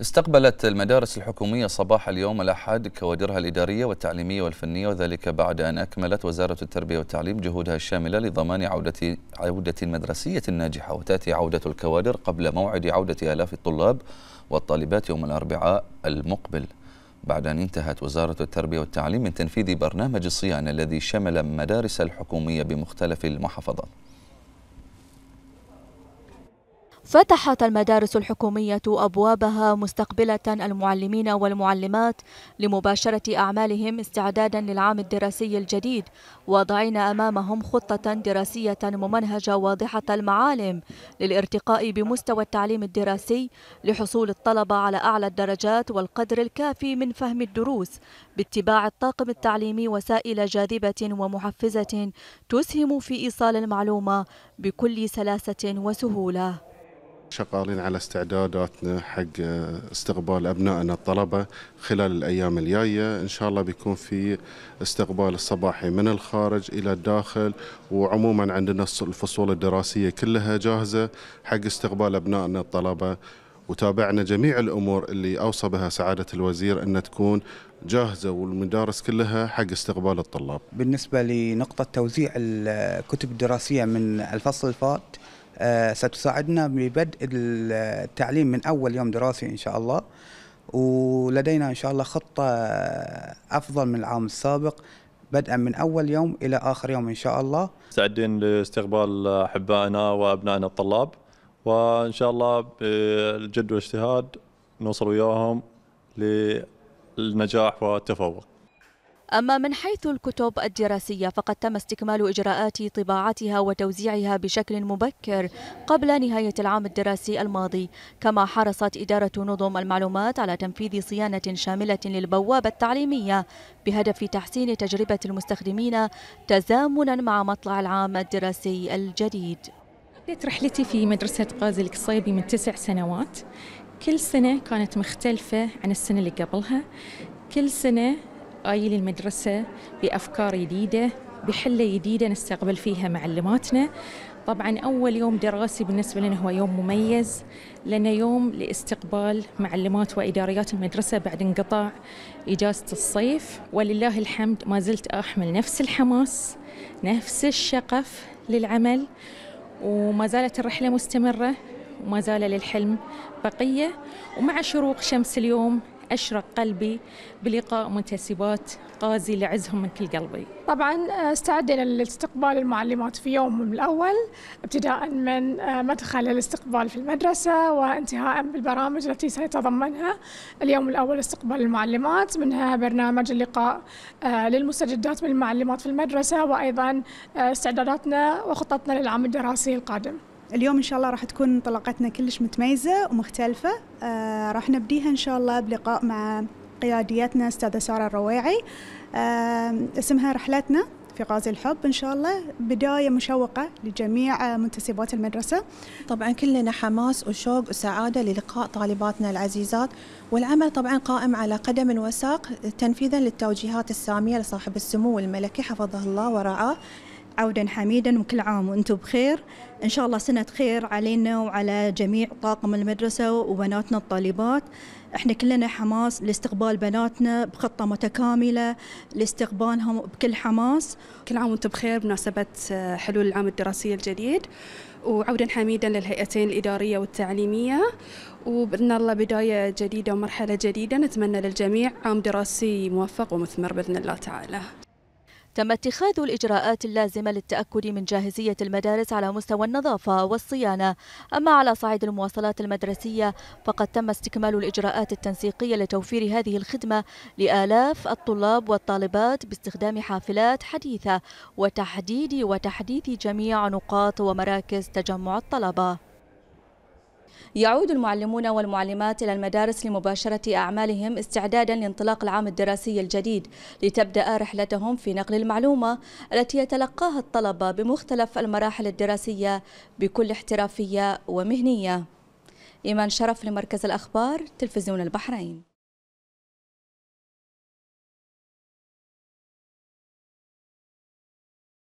استقبلت المدارس الحكومية صباح اليوم الأحد كوادرها الإدارية والتعليمية والفنية وذلك بعد أن أكملت وزارة التربية والتعليم جهودها الشاملة لضمان عودة عودة مدرسية ناجحة وتأتي عودة الكوادر قبل موعد عودة آلاف الطلاب والطالبات يوم الأربعاء المقبل بعد أن انتهت وزارة التربية والتعليم من تنفيذ برنامج الصيانة الذي شمل مدارس الحكومية بمختلف المحافظات فتحت المدارس الحكومية أبوابها مستقبلة المعلمين والمعلمات لمباشرة أعمالهم استعدادا للعام الدراسي الجديد واضعين أمامهم خطة دراسية ممنهجة واضحة المعالم للارتقاء بمستوى التعليم الدراسي لحصول الطلبة على أعلى الدرجات والقدر الكافي من فهم الدروس باتباع الطاقم التعليمي وسائل جاذبة ومحفزة تسهم في إيصال المعلومة بكل سلاسة وسهولة شغالين على استعداداتنا حق آه، استقبال ابنائنا الطلبه خلال الايام الجايه ان شاء الله بيكون في استقبال الصباحي من الخارج الى الداخل وعموما عندنا الفصول الدراسيه كلها جاهزه حق استقبال ابنائنا الطلبه وتابعنا جميع الامور اللي اوصى بها سعاده الوزير ان تكون جاهزه والمدارس كلها حق استقبال الطلاب. بالنسبه لنقطه توزيع الكتب الدراسيه من الفصل الفات آه، ستساعدنا ببدء التعليم من أول يوم دراسي إن شاء الله ولدينا إن شاء الله خطة أفضل من العام السابق بدءا من أول يوم إلى آخر يوم إن شاء الله مستعدين لاستقبال أحبائنا وأبنائنا الطلاب وإن شاء الله بالجد والاجتهاد نوصل وياهم للنجاح والتفوق أما من حيث الكتب الدراسية فقد تم استكمال إجراءات طباعتها وتوزيعها بشكل مبكر قبل نهاية العام الدراسي الماضي كما حرصت إدارة نظم المعلومات على تنفيذ صيانة شاملة للبوابة التعليمية بهدف تحسين تجربة المستخدمين تزامنا مع مطلع العام الدراسي الجديد بديت رحلتي في مدرسة غازي القصيبي من تسع سنوات كل سنة كانت مختلفة عن السنة اللي قبلها كل سنة آي للمدرسة بأفكار جديدة بحلة جديدة نستقبل فيها معلماتنا طبعا أول يوم دراسي بالنسبة لنا هو يوم مميز لأنه يوم لاستقبال معلمات وإداريات المدرسة بعد انقطاع إجازة الصيف ولله الحمد ما زلت أحمل نفس الحماس نفس الشغف للعمل وما زالت الرحلة مستمرة وما زال للحلم بقية ومع شروق شمس اليوم أشرق قلبي بلقاء منتسبات غازي لعزهم من كل قلبي طبعا آه، استعدنا لاستقبال المعلمات في يومهم الأول ابتداء من آه، مدخل الاستقبال في المدرسة وانتهاء بالبرامج التي سيتضمنها اليوم الأول استقبال المعلمات منها برنامج اللقاء آه، للمستجدات من المعلمات في المدرسة وأيضا استعداداتنا وخططنا للعام الدراسي القادم اليوم ان شاء الله راح تكون انطلاقتنا كلش متميزه ومختلفه آه راح نبديها ان شاء الله بلقاء مع قياديتنا استاذه ساره الرويعي آه اسمها رحلتنا في غازي الحب ان شاء الله بدايه مشوقه لجميع منتسبات المدرسه. طبعا كلنا حماس وشوق وسعاده للقاء طالباتنا العزيزات والعمل طبعا قائم على قدم وساق تنفيذا للتوجيهات الساميه لصاحب السمو الملكي حفظه الله ورعاه عودا حميدا وكل عام وانتم بخير ان شاء الله سنه خير علينا وعلى جميع طاقم المدرسه وبناتنا الطالبات احنا كلنا حماس لاستقبال بناتنا بخطه متكامله لاستقبالهم بكل حماس كل عام وانتم بخير بمناسبه آه، حلول العام الدراسي الجديد وعودا حميدا للهيئتين الاداريه والتعليميه وباذن الله بدايه جديده ومرحله جديده نتمنى للجميع عام دراسي موفق ومثمر باذن الله تعالى تم اتخاذ الإجراءات اللازمة للتأكد من جاهزية المدارس على مستوى النظافة والصيانة أما على صعيد المواصلات المدرسية فقد تم استكمال الإجراءات التنسيقية لتوفير هذه الخدمة لآلاف الطلاب والطالبات باستخدام حافلات حديثة وتحديد وتحديث جميع نقاط ومراكز تجمع الطلبة يعود المعلمون والمعلمات إلى المدارس لمباشرة أعمالهم استعدادا لانطلاق العام الدراسي الجديد لتبدأ رحلتهم في نقل المعلومة التي يتلقاها الطلبة بمختلف المراحل الدراسية بكل احترافية ومهنية إيمان شرف لمركز الأخبار تلفزيون البحرين